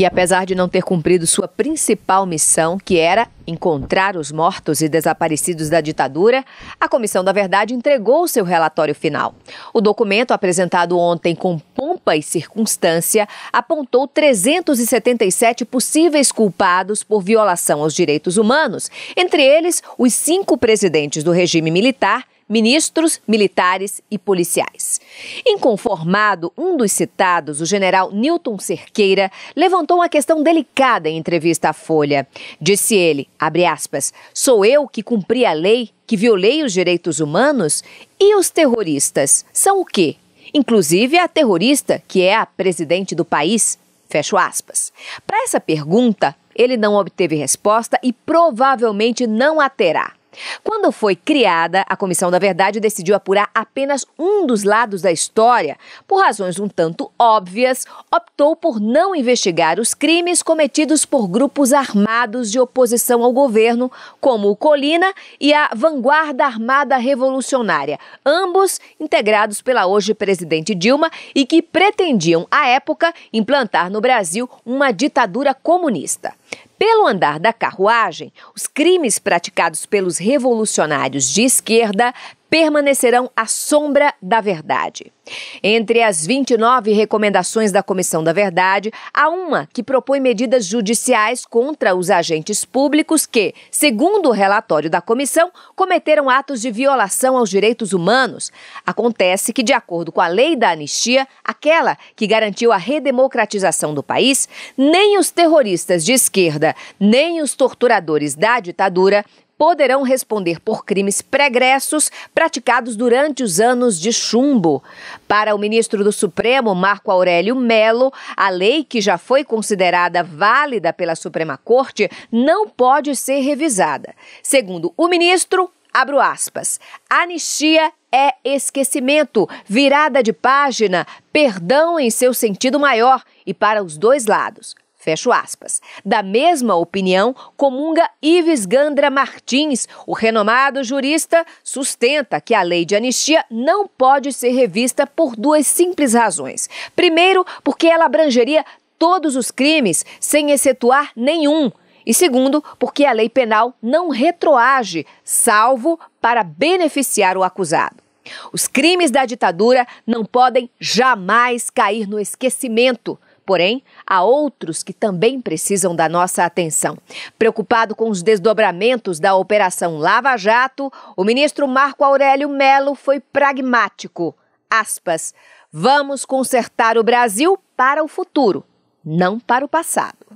E apesar de não ter cumprido sua principal missão, que era encontrar os mortos e desaparecidos da ditadura, a Comissão da Verdade entregou seu relatório final. O documento, apresentado ontem com pompa e circunstância, apontou 377 possíveis culpados por violação aos direitos humanos, entre eles os cinco presidentes do regime militar ministros, militares e policiais. Inconformado, um dos citados, o general Newton Cerqueira, levantou uma questão delicada em entrevista à Folha. Disse ele, aspas, sou eu que cumpri a lei, que violei os direitos humanos? E os terroristas são o quê? Inclusive a terrorista, que é a presidente do país? Fecho aspas. Para essa pergunta, ele não obteve resposta e provavelmente não a terá. Quando foi criada, a Comissão da Verdade decidiu apurar apenas um dos lados da história. Por razões um tanto óbvias, optou por não investigar os crimes cometidos por grupos armados de oposição ao governo, como o Colina e a Vanguarda Armada Revolucionária, ambos integrados pela hoje presidente Dilma e que pretendiam, à época, implantar no Brasil uma ditadura comunista. Pelo andar da carruagem, os crimes praticados pelos revolucionários de esquerda permanecerão à sombra da verdade. Entre as 29 recomendações da Comissão da Verdade, há uma que propõe medidas judiciais contra os agentes públicos que, segundo o relatório da comissão, cometeram atos de violação aos direitos humanos. Acontece que, de acordo com a lei da anistia, aquela que garantiu a redemocratização do país, nem os terroristas de esquerda, nem os torturadores da ditadura poderão responder por crimes pregressos praticados durante os anos de chumbo. Para o ministro do Supremo, Marco Aurélio Melo, a lei que já foi considerada válida pela Suprema Corte não pode ser revisada. Segundo o ministro, abro aspas, anistia é esquecimento, virada de página, perdão em seu sentido maior e para os dois lados. Fecho aspas. Da mesma opinião, comunga Ives Gandra Martins, o renomado jurista, sustenta que a lei de anistia não pode ser revista por duas simples razões. Primeiro, porque ela abrangeria todos os crimes, sem excetuar nenhum. E segundo, porque a lei penal não retroage, salvo para beneficiar o acusado. Os crimes da ditadura não podem jamais cair no esquecimento. Porém, há outros que também precisam da nossa atenção. Preocupado com os desdobramentos da Operação Lava Jato, o ministro Marco Aurélio Melo foi pragmático. Aspas. Vamos consertar o Brasil para o futuro, não para o passado.